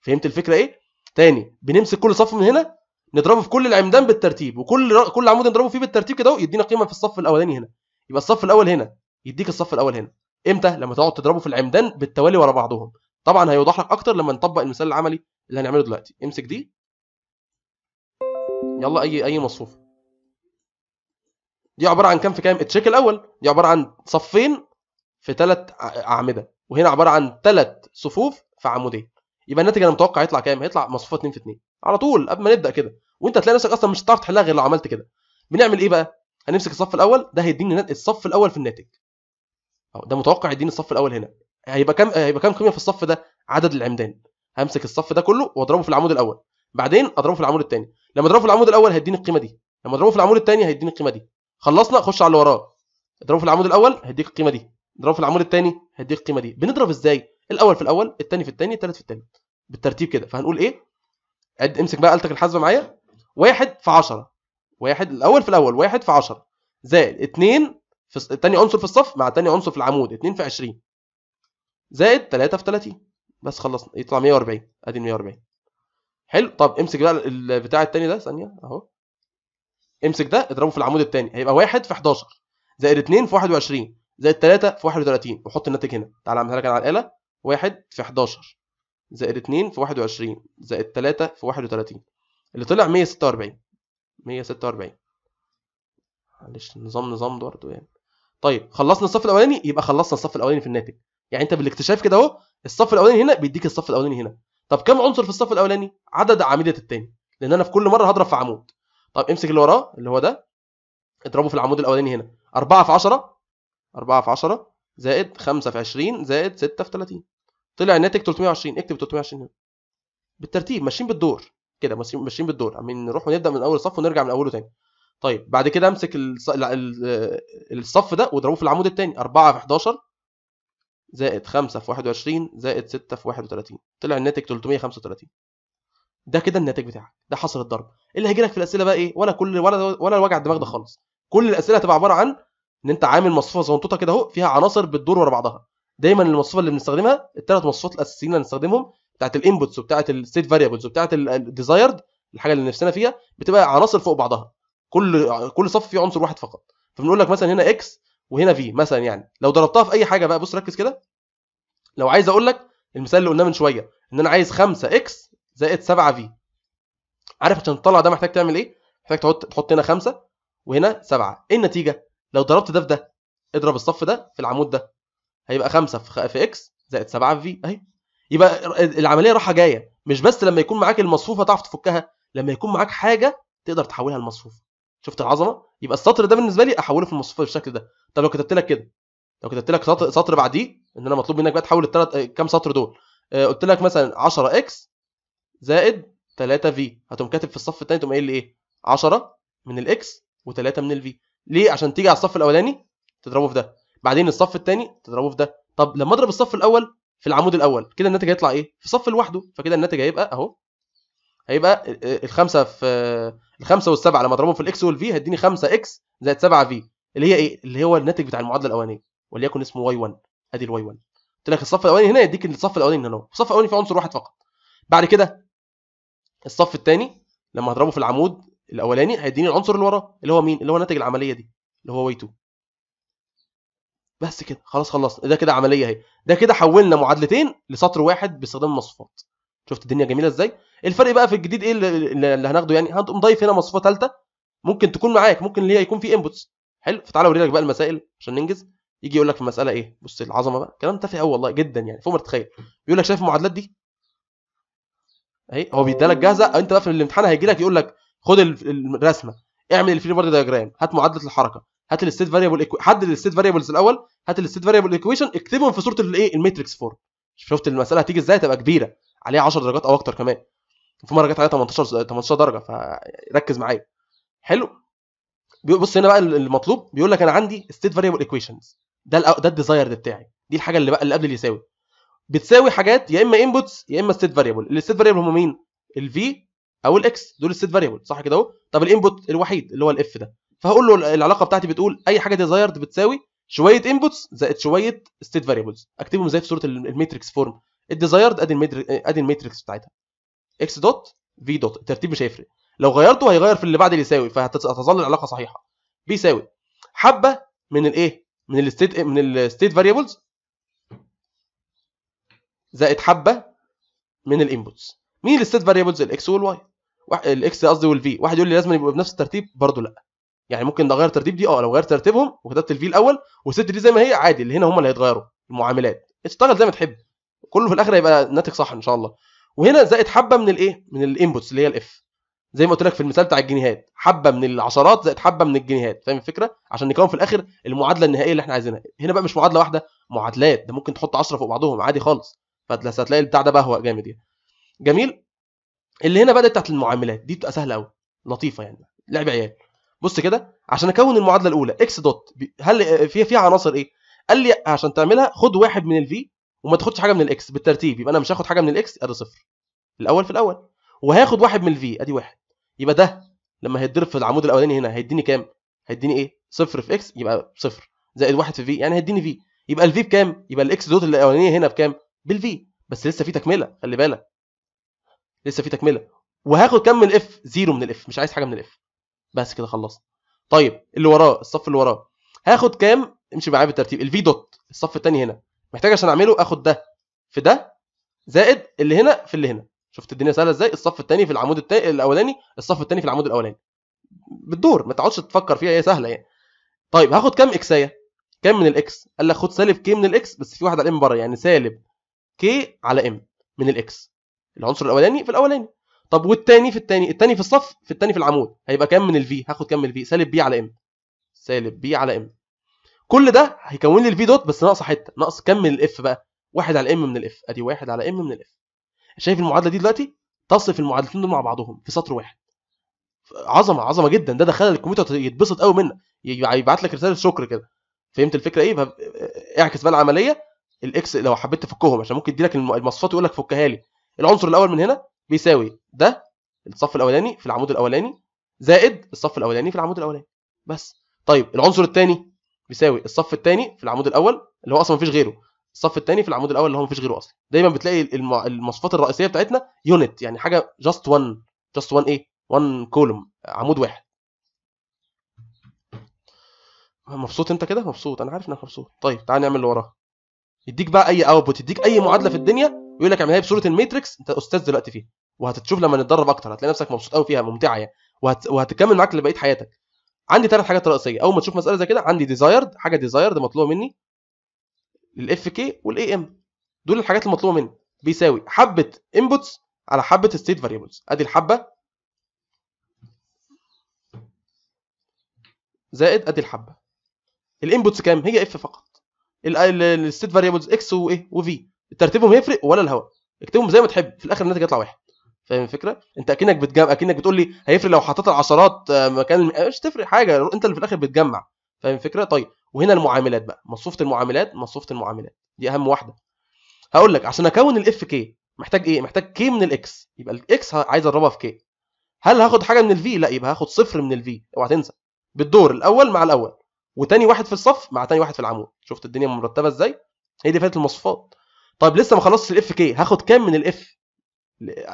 فهمت الفكره ايه تاني بنمسك كل صف من هنا نضربه في كل العمدان بالترتيب وكل كل عمود نضربه فيه بالترتيب كده يدينا قيمه في الصف الاولاني هنا يبقى الصف الاول هنا يديك الصف الاول هنا امتى لما تقعد تضربه في العمدان بالتوالي ورا بعضهم طبعا هيوضح لك اكتر لما نطبق المثال العملي اللي هنعمله دلوقتي امسك دي يلا اي اي مصفوفه دي عباره عن كام في كام التشيك الاول دي عباره عن صفين في ثلاث اعمده وهنا عباره عن ثلاث صفوف في عمودين يبقى الناتج انا متوقع يطلع كام هيطلع مصفوفه 2 في 2 على طول قبل ما نبدا كده وانت هتلاقي نفسك اصلا مش هتعرف تحلها غير لو عملت كده بنعمل ايه بقى هنمسك الصف الاول ده هيديني الصف الاول في الناتج اهو ده متوقع يديني الصف الاول هنا هيبقى كام هيبقى كام قيمه في الصف ده عدد العمدان همسك الصف ده كله واضربه في العمود الاول بعدين اضربه في العمود الثاني لما اضربه في العمود الاول هيديني القيمه دي لما اضربه في العمود الثاني هيديني القيمه دي خلصنا خش على اللي وراه اضربه في العمود الاول هيديك القيمه دي اضربه في العمود الثاني هيديك القيمه دي بنضرب ازاي الاول في الاول الثاني في الثاني الثالث في الثالث بالترتيب كده فهنقول ايه عد امسك بقى آلتك الحاسبه معايا واحد في 10 واحد الاول في الاول واحد في 10 زائد 2 في ثاني عنصر في الصف مع ثاني عنصر في العمود 2 في 20 زائد 3 في 30 بس خلصنا يطلع 140 ادي 140 حلو طب امسك بقى البتاع الثاني ده ثانيه اهو امسك ده اضربه في العمود الثاني هيبقى 1 في 11 زائد 2 في 21 زائد 3 في 31 وحط الناتج هنا تعالى اعملها لك على الاله 1 في 11 زائد 2 في 21 زائد 3 في 31 اللي طلع 146 146 معلش نظام نظام برضه يعني طيب خلصنا الصف الاولاني يبقى خلصنا الصف الاولاني في الناتج يعني انت بالاكتشاف كده اهو الصف الاولاني هنا بيديك الصف الاولاني هنا طب كم عنصر في الصف الاولاني عدد اعمده الثاني لان انا في كل مره هضرب في عمود طب امسك اللي وراه اللي هو ده اضربه في العمود الاولاني هنا 4 في 10 4 في 10 زائد 5 في 20 زائد 6 في 30 طلع الناتج 320 اكتب 320 هنا بالترتيب ماشيين بالدور كده ماشيين بالدور عمالين نروح ونبدا من اول صف ونرجع من اوله تاني طيب بعد كده امسك الصف ده واضربه في العمود الثاني 4 في 11 زائد 5 في 21 زائد 6 في 31 طلع الناتج 335 ده كده الناتج بتاعك ده حصل الضرب إيه اللي هيجي لك في الاسئله بقى ايه ولا كل ولا ولا الوجع الدماغ ده خالص كل الاسئله هتبقى عباره عن ان انت عامل مصفوفه زنطوطه كده اهو فيها عناصر بتدور ورا بعضها دايما المواصفات اللي بنستخدمها الثلاث مواصفات الاساسيين اللي بنستخدمهم بتاعت الانبوتس وبتاعت الستيت فاريبلز وبتاعت الديزايرد الحاجه اللي نفسنا فيها بتبقى عناصر فوق بعضها كل كل صف فيه عنصر واحد فقط فبنقول لك مثلا هنا اكس وهنا في مثلا يعني لو ضربتها في اي حاجه بقى بص ركز كده لو عايز اقول لك المثال اللي قلناه من شويه ان انا عايز 5 اكس زائد 7 في عارف عشان تطلع ده محتاج تعمل ايه محتاج تحط تحط هنا 5 وهنا 7 ايه النتيجه لو ضربت ده في ده اضرب الصف ده في العمود ده هيبقى 5 في, اكس زائد 7 في اهي يبقى العمليه رايحه جايه مش بس لما يكون معاك المصفوفه تعرف تفكها لما يكون معاك حاجه تقدر تحولها لمصفوفه شفت العظمه يبقى السطر ده بالنسبه لي احوله في المصفوفه بالشكل ده طب لو كتبت لك كده لو كتبت لك سطر, سطر بعديه ان انا مطلوب منك بقى تحول الثلاث آه، كام سطر دول آه، قلت لك مثلا 10 اكس زائد 3 في هتقوم كاتب في الصف الثاني تقوم قايل لي ايه 10 من الاكس و3 من الفي ليه عشان تيجي على الصف الاولاني تضربه في ده بعدين الصف الثاني تضربه في ده طب لما اضرب الصف الاول في العمود الاول كده الناتج هيطلع ايه في صف لوحده فكده الناتج هيبقى اهو هيبقى الخمسه في الخمسه والسبعه لما اضربهم في الاكس والفي هيديني 5 اكس زائد 7 في اللي هي ايه اللي هو الناتج بتاع المعادله الاولانيه وليكن اسمه واي 1 ادي الواي 1 قلت لك الصف الاولاني هنا يديك الصف الاولاني هنا الصف الاولاني فيه عنصر واحد فقط بعد كده الصف الثاني لما هضربه في العمود الاولاني هيديني العنصر اللي وراه اللي هو مين اللي هو ناتج العمليه دي اللي هو واي 2 بس كده خلاص خلصنا ده كده عمليه اهي ده كده حولنا معادلتين لسطر واحد باستخدام مصفوفات شفت الدنيا جميله ازاي الفرق بقى في الجديد ايه اللي هناخده يعني هنقوم ضايف هنا مصفوفه ثالثه ممكن تكون معاك ممكن اللي هي يكون في انبوتس حلو فتعالى اوري لك بقى المسائل عشان ننجز يجي يقول لك في المساله ايه بص العظمه بقى كلام تافه قوي والله جدا يعني فوق ما تتخيل يقول لك شايف المعادلات دي اهي هو بيديها لك جاهزه انت بقى في الامتحان هيجي لك يقول لك خد الرسمه اعمل الفري بارد دايجرام هات معادله الحركه هات الستيت فاريبل حدد الستيت فاريبلز الاول هات الستيت فاريبل ايكويشن اكتبهم في صوره الايه الماتريكس فورم شفت المساله هتيجي ازاي تبقى كبيره عليها 10 درجات او اكتر كمان في مره جت عليها 18 18 درجه فركز معايا حلو بص هنا بقى المطلوب بيقول لك انا عندي ستيت فاريبل ايكويشنز ده ده الديزاير بتاعي دي الحاجه اللي بقى اللي قبل اللي يساوي بتساوي حاجات يا اما انبوتس يا اما ستيت فاريبل الستيت فاريبل هم مين الفي او الاكس دول الستيت فاريبل صح كده اهو طب الانبوت الوحيد اللي هو الاف ده فهقول له العلاقه بتاعتي بتقول اي حاجه ديزايرد بتساوي شويه انبوتس زائد شويه ستيت فاريبلز اكتبهم زي في صوره الماتريكس فورم الديزايرد ادي ادي الماتريكس بتاعتها اكس دوت في دوت الترتيب مش هيفرق لو غيرته هيغير في اللي بعد اللي يساوي فهتظل العلاقه صحيحه بيساوي حبه من الايه من الستيت من الستيت فاريبلز زائد حبه من الانبوتس مين الستيت فاريبلز الاكس والواي الاكس قصدي والفي واحد يقول لي لازم يبقوا بنفس الترتيب برضه لا يعني ممكن ده غير ترتيب دي اه لو غير ترتيبهم وكتبت الفي الاول وسبت دي زي ما هي عادي اللي هنا هم اللي هيتغيروا المعاملات اشتغل زي ما تحب كله في الاخر هيبقى الناتج صح ان شاء الله وهنا زائد حبه من الايه من الانبوتس اللي هي الاف زي ما قلت لك في المثال بتاع الجنيهات حبه من العشرات زائد حبه من الجنيهات فاهم الفكره عشان نكون في الاخر المعادله النهائيه اللي احنا عايزينها هنا بقى مش معادله واحده معادلات ده ممكن تحط 10 فوق بعضهم عادي خالص فهتلاقي البتاع ده بهوأ جامد يعني جميل اللي هنا بقى بتاعت المعاملات دي بتبقى سهله قوي لطيفه يعني لعب عيال بص كده عشان اكون المعادله الاولى اكس دوت هل في فيها عناصر ايه قال لي عشان تعملها خد واحد من الفي وما تاخدش حاجه من الاكس بالترتيب يبقى انا مش هاخد حاجه من الاكس ادي صفر الاول في الاول وهاخد واحد من الفي ادي واحد يبقى ده لما هيتضرب في العمود الاولاني هنا هيديني كام هيديني ايه صفر في اكس يبقى صفر زائد واحد في في يعني هيديني في يبقى الفي بكام يبقى الاكس دوت الاولانيه هنا بكام بالفي بس لسه في تكمله خلي بالك لسه في تكمله وهاخد كام من الاف زيرو من الاف مش عايز حاجه من الاف بس كده خلصت طيب اللي وراه الصف اللي وراه هاخد كام امشي معايا بالترتيب الفي دوت الصف الثاني هنا محتاج عشان اعمله اخد ده في ده زائد اللي هنا في اللي هنا شفت الدنيا سهله ازاي الصف الثاني في العمود التاني الاولاني الصف الثاني في العمود الاولاني بالدور ما تقعدش تفكر فيها هي سهله يعني طيب هاخد كام اكسايه كام من الاكس قال لك خد سالب كي من الاكس بس في واحد على ام بره يعني سالب كي على ام من الاكس العنصر الاولاني في الاولاني طب والتاني في التاني التاني في الصف في التاني في العمود هيبقى كام من الفي هاخد كام من الفي سالب بي على ام سالب بي على ام كل ده هيكون لي الفي دوت بس ناقصه حته ناقص كام من الاف بقى واحد على ام من الاف ادي واحد على ام من الاف شايف المعادله دي دلوقتي تصف المعادلتين دول مع بعضهم في سطر واحد عظمه عظمه جدا ده دخل الكمبيوتر يتبسط قوي منك يبعت لك رساله شكر كده فهمت الفكره ايه اعكس بقى العمليه الاكس لو حبيت تفكهم عشان ممكن يدي لك المواصفات ويقول لك فكها لي العنصر الاول من هنا بيساوي ده الصف الاولاني في العمود الاولاني زائد الصف الاولاني في العمود الاولاني بس طيب العنصر الثاني بيساوي الصف الثاني في العمود الاول اللي هو اصلا مفيش غيره الصف الثاني في العمود الاول اللي هو مفيش غيره اصلا دايما بتلاقي المواصفات الرئيسيه بتاعتنا يونت يعني حاجه جاست وان جاست وان ايه وان كولوم عمود واحد مبسوط انت كده مبسوط انا عارف انك مبسوط طيب تعال نعمل اللي وراه يديك بقى اي اوتبوت يديك اي معادله في الدنيا يقول لك اعملها بصوره الماتريكس انت استاذ دلوقتي فيها وهتشوف لما نتدرب اكتر هتلاقي نفسك مبسوط قوي فيها ممتعه يعني وهت... وهتكمل معاك لبقيه حياتك عندي ثلاث حاجات رئيسيه اول ما تشوف مساله زي كده عندي ديزايرد حاجه ديزايرد مطلوبه مني الاف كي والاي ام دول الحاجات المطلوبه مني بيساوي حبه انبوتس على حبه ستيت فاريبلز ادي الحبه زائد ادي الحبه الانبوتس كام هي اف فقط الستيت فاريبلز اكس وايه وفي ترتيبهم يفرق ولا الهوا اكتبهم زي ما تحب في الاخر الناتج يطلع واحد فاهم الفكره انت اكنك بتجمع اكنك بتقول لي هيفرق لو حطيت العشرات آه، مكان آه، مش تفرق حاجه انت اللي في الاخر بتجمع فاهم الفكره طيب وهنا المعاملات بقى مصفوفه المعاملات مصفوفه المعاملات دي اهم واحده هقول لك عشان اكون الاف كي محتاج ايه محتاج كي من الاكس يبقى الاكس عايز اضربها في كي هل هاخد حاجه من الفي لا يبقى هاخد صفر من الفي اوعى تنسى بالدور الاول مع الاول وتاني واحد في الصف مع تاني واحد في العمود شفت الدنيا مرتبه ازاي هي دي فكره المصفوفات طيب لسه ما خلصتش الاف كي هاخد كام من الاف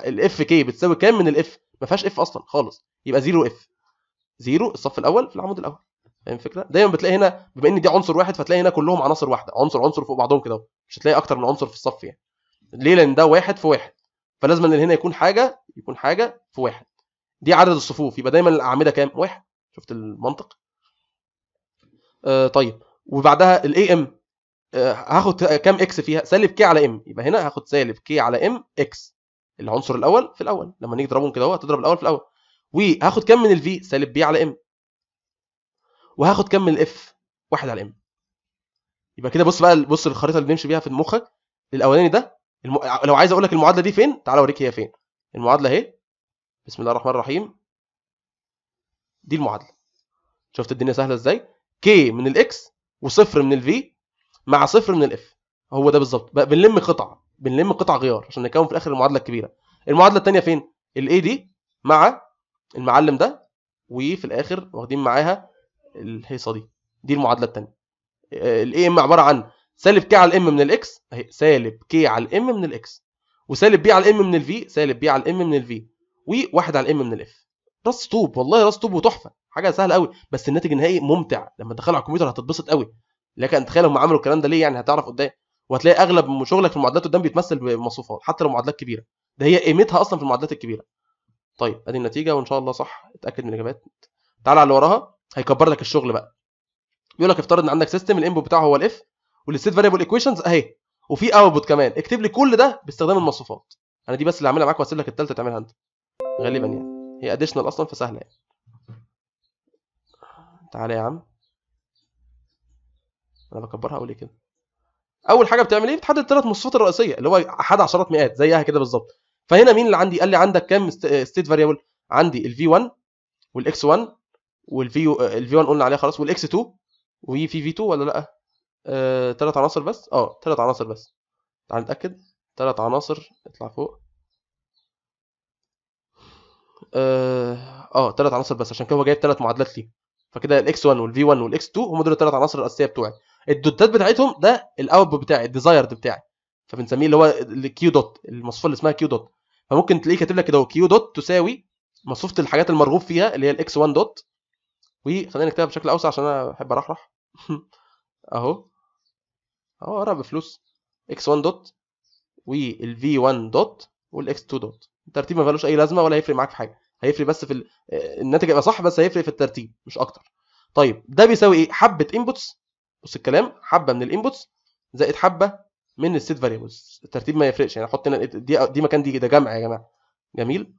الاف كي بتساوي كام من الاف ما فيهاش اف اصلا خالص يبقى زيرو اف زيرو الصف الاول في العمود الاول فاهم الفكره دايما بتلاقي هنا بما ان دي عنصر واحد فتلاقي هنا كلهم عناصر واحده عنصر عنصر فوق بعضهم كده مش هتلاقي اكتر من عنصر في الصف يعني ليه لان ده واحد في واحد فلازم ان هنا يكون حاجه يكون حاجه في واحد دي عدد الصفوف يبقى دايما الاعمده كام واحد شفت المنطق آه طيب وبعدها الاي ام هاخد كام اكس فيها سالب كي على ام يبقى هنا هاخد سالب كي على ام اكس العنصر الاول في الاول لما نيجي نضربهم كده اهو هتضرب الاول في الاول وهاخد كام من الفي سالب بي على ام وهاخد كام من الاف واحد على ام يبقى كده بص بقى بص الخريطه اللي بنمشي بيها في مخك الاولاني ده الم... لو عايز اقول لك المعادله دي فين تعال اوريك هي فين المعادله اهي بسم الله الرحمن الرحيم دي المعادله شفت الدنيا سهله ازاي كي من الاكس وصفر من الفي مع صفر من الاف هو ده بالظبط بنلم قطع بنلم قطع غيار عشان نكون في الاخر المعادله الكبيره المعادله الثانيه فين الاي دي مع المعلم ده وفي الاخر واخدين معاها الهيصه دي دي المعادله الثانيه الاي ام عباره عن سالب كي على الام من الاكس اهي سالب كي على الام من الاكس وسالب بي على الام من الفي سالب بي على الام من الفي وواحد على الام من الاف راس طوب والله راس طوب وتحفه حاجه سهله قوي بس الناتج النهائي ممتع لما تدخله على الكمبيوتر هتتبسط قوي لكن تخيل هم عملوا الكلام ده ليه يعني هتعرف قدام وهتلاقي اغلب شغلك في المعادلات قدام بيتمثل بمصفوفات حتى لو معادلات كبيره ده هي قيمتها اصلا في المعادلات الكبيره طيب ادي النتيجه وان شاء الله صح اتاكد من الاجابات تعال على اللي وراها هيكبر لك الشغل بقى بيقول لك افترض ان عندك سيستم الانبوت بتاعه هو الاف والستيت فاريبل ايكويشنز اهي وفي اوتبوت كمان اكتب لي كل ده باستخدام المصفوفات انا دي بس اللي هعملها معاك وهسيب لك الثالثه تعملها انت غالبا يعني هي اديشنال اصلا فسهله يعني تعالى يا عم انا بكبرها اقول ايه كده اول حاجه بتعمل ايه بتحدد ثلاث مواصفات الرئيسيه اللي هو احد عشرات مئات زيها كده بالظبط فهنا مين اللي عندي قال لي عندك كام ستيت فاريبل عندي الفي 1 والاكس 1 والفي الفي 1 قلنا عليها خلاص والاكس 2 وفي في 2 ولا لا آه، ثلاث عناصر بس اه ثلاث عناصر بس تعال نتاكد ثلاث عناصر اطلع فوق اه ثلاث آه، عناصر بس عشان كده هو جايب ثلاث معادلات ليه فكده الاكس 1 والفي 1 والاكس 2 هم دول الثلاث عناصر الاساسيه بتوعي الدوتات بتاعتهم ده الاوتبوت بتاعي الديزايرد بتاعي فبنسميه اللي هو الكيو دوت المصفوفه اللي اسمها كيو دوت فممكن تلاقيه كاتب لك كده كيو دوت تساوي مصفوفه الحاجات المرغوب فيها اللي هي الاكس 1 دوت وخلينا نكتبها بشكل اوسع عشان انا بحب ارحرح اهو اهو اقرا بفلوس اكس 1 دوت والفي 1 دوت والاكس 2 دوت الترتيب ما فيهوش اي لازمه ولا هيفرق معاك في حاجه هيفرق بس في آه، الناتج هيبقى صح بس هيفرق في الترتيب مش اكتر طيب ده بيساوي ايه حبه انبوتس بص الكلام حبه من الانبوتس زائد حبه من الست فاريبلز الترتيب ما يفرقش يعني احط هنا دي دي مكان دي ده جمع يا جماعه جميل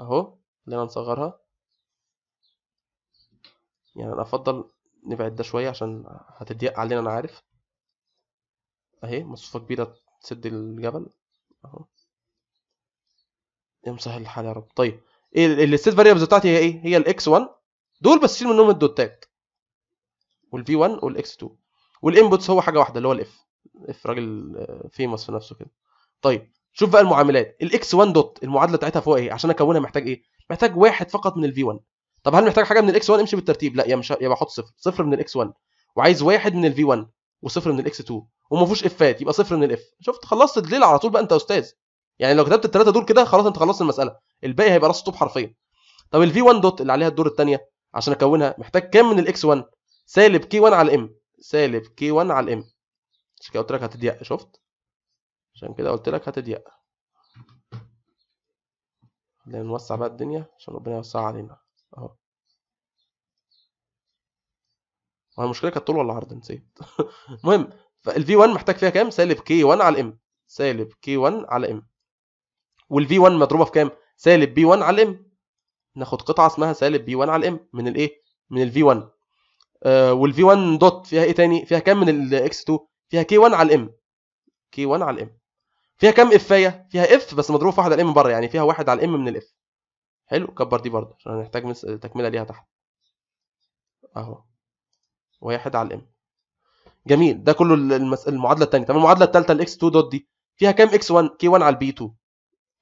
اهو خلينا نصغرها يعني انا افضل نبعد ده شويه عشان هتضيق علينا انا عارف اهي مصفوفه كبيره تسد الجبل اهو مسهل الحال يا رب طيب ايه الستيت فاريبلز بتاعتي هي ايه هي الاكس 1 دول بس شيل منهم الدوتات والفي 1 والاكس 2 والانبوتس هو حاجه واحده اللي هو الاف اف راجل فيموس آه، في نفسه كده طيب شوف بقى المعاملات الاكس 1 دوت المعادله بتاعتها فوق ايه عشان اكونها محتاج ايه محتاج واحد فقط من الفي 1 طب هل محتاج حاجه من الاكس 1 امشي بالترتيب لا يا مش يبقى احط صفر صفر من الاكس 1 وعايز واحد من الفي 1 وصفر من الاكس 2 وما فيهوش افات يبقى صفر من الاف شفت خلصت الليله على طول بقى انت يا استاذ يعني لو كتبت الثلاثه دول كده خلاص انت خلصت المساله الباقي هيبقى راس طوب حرفيا طب الفي 1 دوت اللي عليها الدور الثانيه عشان اكونها محتاج كام من الاكس 1 سالب كي 1 على الام سالب كي 1 على الام عشان كده قلت لك هتضيق شفت عشان كده قلت لك هتضيق خلينا نوسع بقى الدنيا عشان ربنا يوسع علينا اهو هو المشكله كانت طول ولا عرض نسيت المهم فالفي 1 محتاج فيها كام سالب كي 1 على الام سالب كي 1 على الام والفي 1 مضروبه في كام سالب بي 1 على الام ناخد قطعه اسمها سالب بي 1 على الام من الايه من الفي 1 آه والفي 1 دوت فيها ايه تاني فيها كام من الاكس 2 فيها كي 1 على الام كي 1 على الام فيها كام افايه فيها اف بس مضروبه في واحد على الام بره يعني فيها واحد على الام من الاف حلو كبر دي برضه عشان هنحتاج تكمله ليها تحت اهو واحد على الام جميل ده كله المعادله الثانيه طب المعادله الثالثه الاكس 2 دوت دي فيها كام اكس 1 كي 1 على البي 2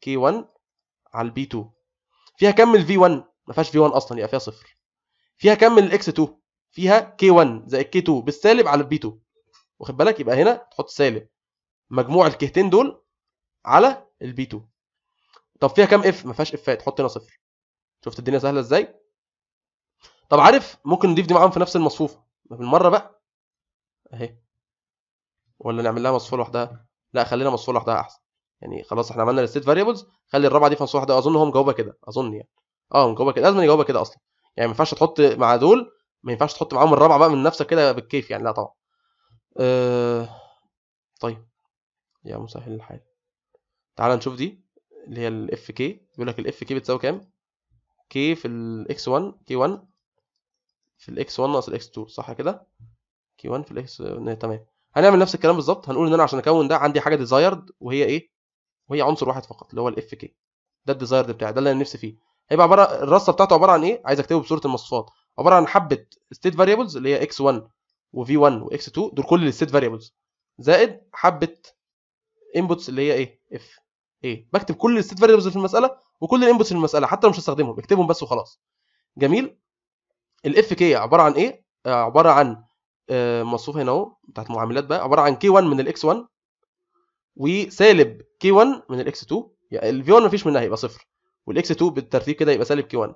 k 1 على البي 2 فيها كم ال v 1 ما فيهاش في 1 اصلا يبقى فيها صفر فيها كم الاكس 2 فيها k 1 زائد k 2 بالسالب على البي 2 واخد بالك يبقى هنا تحط سالب مجموع الكهتين دول على البي 2 طب فيها كم اف ما فيهاش افات تحط هنا صفر شفت الدنيا سهله ازاي طب عارف ممكن نضيف دي معاهم في نفس المصفوفه بالمره بقى اهي ولا نعمل لها مصفوفه لوحدها لا خلينا مصفوفه لوحدها احسن يعني خلاص احنا عملنا الستيت فاريبلز خلي الرابعه دي في نص واحده اظن هم جاوبها كده اظن يعني اه مجاوبها كده لازم يجاوبها كده اصلا يعني ما ينفعش تحط مع دول ما ينفعش تحط معاهم الرابعه بقى من نفسك كده بالكيف يعني لا طبعا آه... طيب يا مسهل الحال تعال نشوف دي اللي هي الاف كي بيقول لك الاف كي بتساوي كام كي في الاكس 1 كي 1 في الاكس 1 ناقص الاكس 2 صح كده كي 1 في الاكس تمام هنعمل نفس الكلام بالظبط هنقول ان انا عشان اكون ده عندي حاجه ديزايرد وهي ايه وهي عنصر واحد فقط اللي هو الاف كي ده الديزايرد بتاعي ده اللي انا نفسي فيه هيبقى عباره الرصه بتاعته عباره عن ايه عايز اكتبه بصوره المصفات عباره عن حبه ستيت فاريبلز اللي هي اكس 1 وفي 1 واكس 2 دول كل الستيت فاريبلز زائد حبه انبوتس اللي هي ايه اف ايه بكتب كل الستيت فاريبلز في المساله وكل الانبوتس في المساله حتى لو مش هستخدمهم اكتبهم بس وخلاص جميل الاف كي عباره عن ايه آه، عباره عن آه، مصفوف هنا اهو بتاعت معاملات بقى عباره عن كي 1 من الاكس 1 وسالب كي 1 من الاكس 2 يعني الفي 1 مفيش منها هيبقى صفر والاكس 2 بالترتيب كده يبقى سالب كي 1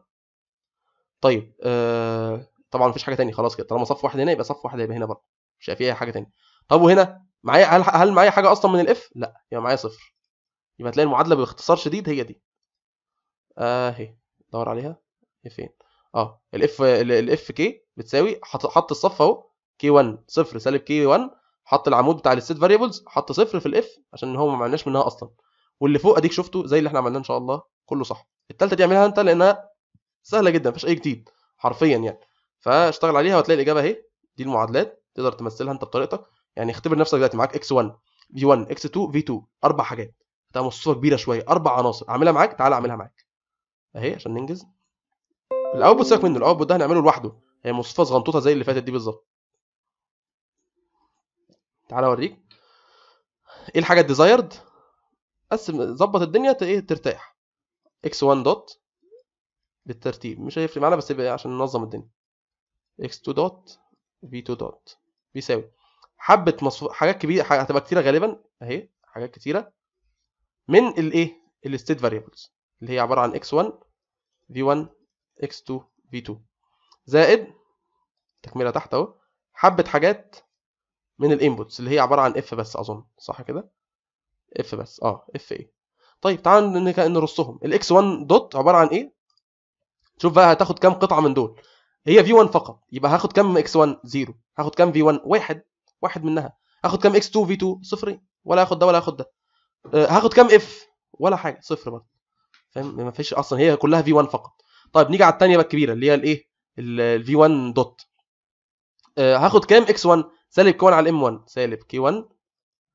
طيب آه طبعا مفيش حاجه ثانيه خلاص كده طالما صف واحد هنا يبقى صف واحد هيبقى هنا برضه مش هيبقى فيها اي حاجه ثانيه طب وهنا معايا هل هل معايا حاجه اصلا من الاف لا يبقى معايا صفر يبقى هتلاقي المعادله باختصار شديد هي دي اهي دور عليها إيه فين اه الاف الاف كي بتساوي حط الصف اهو كي 1 صفر سالب كي 1 حط العمود بتاع الستيت فاريبلز حط صفر في الاف عشان هو ما عملناش منها اصلا واللي فوق اديك شفته زي اللي احنا عملناه ان شاء الله كله صح الثالثه دي اعملها انت لانها سهله جدا مفيش اي جديد حرفيا يعني فاشتغل عليها وهتلاقي الاجابه اهي دي المعادلات تقدر تمثلها انت بطريقتك يعني اختبر نفسك دلوقتي معاك اكس 1 في 1 اكس 2 في 2 اربع حاجات ده مصفوفه كبيره شويه اربع عناصر اعملها معاك تعالى اعملها معاك اهي عشان ننجز الاوتبوت سيبك منه الاوتبوت ده هنعمله لوحده هي مصفوفه صغنطوطه زي اللي فاتت دي بالظبط تعالى اوريك ايه الحاجه الديزايرد قسم ظبط الدنيا ايه ترتاح اكس 1 دوت بالترتيب مش هيفرق معانا بس يبقى عشان ننظم الدنيا اكس 2 دوت في 2 دوت بيساوي حبه مصفوف حاجات كبيره هتبقى كتيره غالبا اهي حاجات كتيره من الايه الستيت فاريبلز اللي هي عباره عن x1 v1 x2 v2 زائد تكمله تحت اهو حبه حاجات من الانبوتس اللي هي عباره عن اف بس اظن صح كده اف بس اه اف ايه طيب تعالوا نرصهم الاكس 1 دوت عباره عن ايه شوف بقى هتاخد كام قطعه من دول هي في 1 فقط يبقى هاخد كام اكس 1 0 هاخد كام في 1 واحد واحد منها هاخد كام اكس 2 في 2 صفرين ولا هاخد ده ولا هاخد ده أه هاخد كام اف ولا حاجه صفر برضه فاهم ما فيش اصلا هي كلها في 1 فقط طيب نيجي على الثانيه بقى الكبيره اللي هي الايه الفي 1 دوت هاخد كام اكس 1 سالب كي 1 على الام 1 سالب كي 1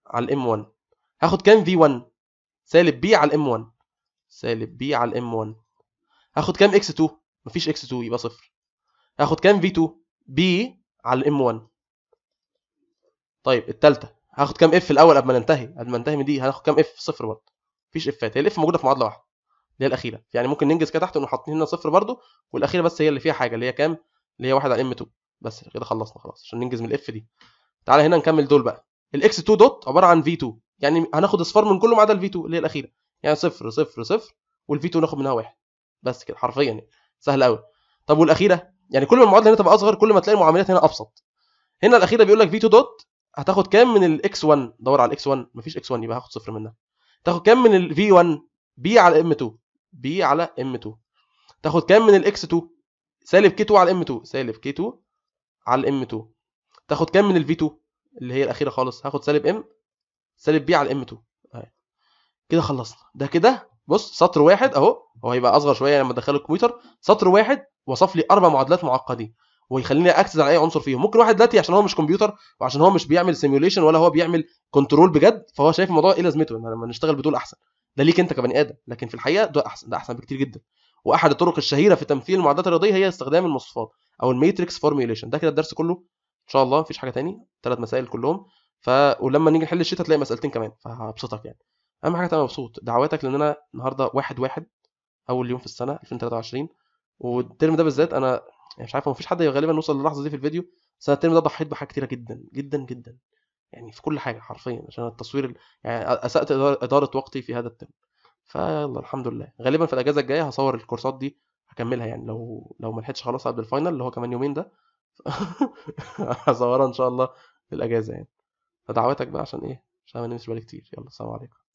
على الام 1 هاخد كام في 1 سالب بي على الام 1 سالب بي على الام 1 هاخد كام اكس 2 مفيش اكس 2 يبقى صفر هاخد كام في 2 بي على الام 1 طيب التالتة هاخد كام اف الاول قبل ما ننتهي قبل ما ننتهي من دي هناخد كام اف صفر برضه مفيش افات هي الاف موجوده في معادله واحده اللي هي الاخيره يعني ممكن ننجز كده تحت انه حاطين هنا صفر برضه والاخيره بس هي اللي فيها حاجه اللي هي كام اللي هي واحد على ام 2 بس كده خلصنا خلاص عشان ننجز من الاف دي تعالى هنا نكمل دول بقى الاكس 2 دوت عباره عن في 2 يعني هناخد اصفار من كله ما عدا الفي 2 اللي هي الاخيره يعني صفر صفر صفر والفي 2 ناخد منها واحد بس كده حرفيا يعني سهل قوي طب والاخيره يعني كل ما المعادله هنا تبقى اصغر كل ما تلاقي المعاملات هنا ابسط هنا الاخيره بيقول لك في 2 دوت هتاخد كام من الاكس 1 دور على الاكس 1 مفيش اكس 1 يبقى هاخد صفر منها تاخد كام من الفي 1 بي على ام 2 بي على ام 2 تاخد كام من الاكس 2 سالب كي 2 على ام 2 سالب كي 2 على الام 2 تاخد كام من الفي 2 اللي هي الاخيره خالص هاخد سالب ام سالب بي على الام 2 كده خلصنا ده كده بص سطر واحد اهو هو هيبقى اصغر شويه لما ادخله الكمبيوتر سطر واحد وصف لي اربع معادلات معقدين ويخليني اكسس على اي عنصر فيهم ممكن واحد دلوقتي عشان هو مش كمبيوتر وعشان هو مش بيعمل سيميوليشن ولا هو بيعمل كنترول بجد فهو شايف الموضوع ايه لازمته لما نشتغل بدول احسن ده ليك انت كبني ادم لكن في الحقيقه ده احسن ده احسن بكتير جدا واحد الطرق الشهيره في تمثيل المعادلات الرياضيه هي استخدام المصفات او الماتريكس فورميوليشن ده كده الدرس كله ان شاء الله مفيش حاجه تاني ثلاث مسائل كلهم ف ولما نيجي نحل الشيت هتلاقي مسالتين كمان فهبسطك يعني اهم حاجه تبقى مبسوط دعواتك لان انا النهارده واحد واحد اول يوم في السنه 2023 والترم ده بالذات انا يعني مش عارف مفيش حد غالبا وصل للحظه دي في الفيديو بس انا الترم ده ضحيت بحاجات كتيره جدا جدا جدا يعني في كل حاجه حرفيا عشان التصوير يعني اسات اداره وقتي في هذا الترم فيلا الحمد لله غالبا في الاجازه الجايه هصور الكورسات دي هكملها يعني لو لو ما لحقتش خلاص قبل الفاينل اللي هو كمان يومين ده هصورها ان شاء الله في الاجازه يعني فدعواتك بقى عشان ايه عشان ما نمشي بالي كتير يلا السلام عليكم